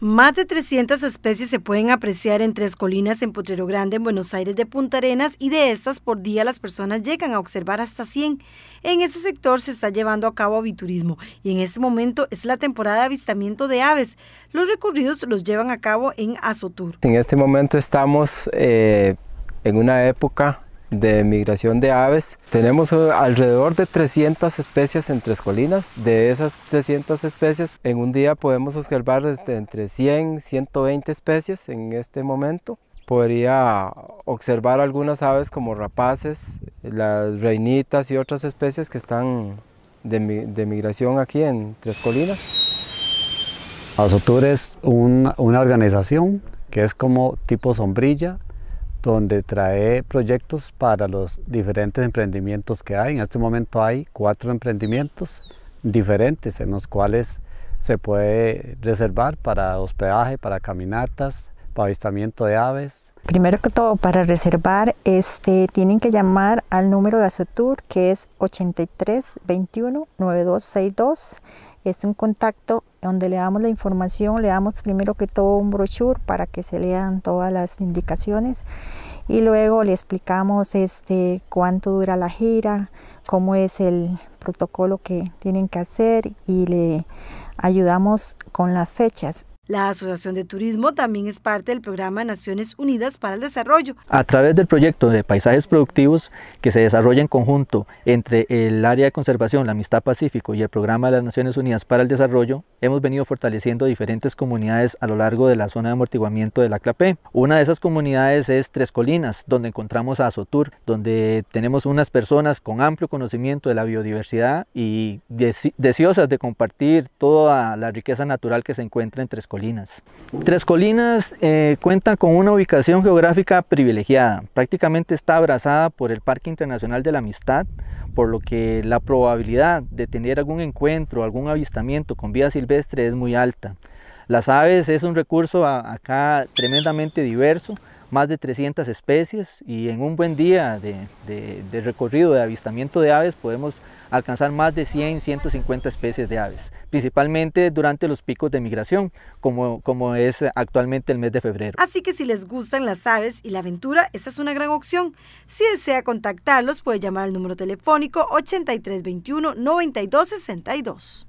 Más de 300 especies se pueden apreciar en tres colinas en Potrero Grande, en Buenos Aires de Punta Arenas, y de estas por día las personas llegan a observar hasta 100. En ese sector se está llevando a cabo aviturismo y en este momento es la temporada de avistamiento de aves. Los recorridos los llevan a cabo en Azotur. En este momento estamos eh, en una época de migración de aves. Tenemos eh, alrededor de 300 especies en Tres Colinas. De esas 300 especies, en un día podemos observar entre 100 120 especies en este momento. Podría observar algunas aves como rapaces, las reinitas y otras especies que están de, migración aquí en Tres Colinas. Azotur es una organización que es como tipo sombrilla, donde trae proyectos para los diferentes emprendimientos que hay. En este momento hay cuatro emprendimientos diferentes en los cuales se puede reservar para hospedaje, para caminatas, para avistamiento de aves. Primero que todo, para reservar, este, tienen que llamar al número de Azotur que es 83 21 9262 es un contacto donde le damos la información, le damos primero que todo un brochure para que se lean todas las indicaciones y luego le explicamos este, cuánto dura la gira, cómo es el protocolo que tienen que hacer y le ayudamos con las fechas. La Asociación de Turismo también es parte del programa Naciones Unidas para el Desarrollo. A través del proyecto de paisajes productivos que se desarrolla en conjunto entre el área de conservación, la Amistad Pacífico y el programa de las Naciones Unidas para el Desarrollo, hemos venido fortaleciendo diferentes comunidades a lo largo de la zona de amortiguamiento de la Clape. Una de esas comunidades es Tres Colinas, donde encontramos a Sotur, donde tenemos unas personas con amplio conocimiento de la biodiversidad y deseosas de compartir toda la riqueza natural que se encuentra en Tres Colinas. Tres Colinas eh, cuentan cuenta con una ubicación geográfica privilegiada. Prácticamente está abrazada por el Parque Internacional de la Amistad, por lo que la probabilidad de tener algún encuentro, algún avistamiento con vida silvestre es muy alta. Las aves es un recurso acá tremendamente diverso, más de 300 especies y en un buen día de, de, recorrido de avistamiento de aves podemos alcanzar más de 100, 150 especies de aves principalmente durante los picos de migración, como, como es actualmente el mes de febrero. Así que si les gustan las aves y la aventura, esa es una gran opción. Si desea contactarlos, puede llamar al número telefónico 8321 9262.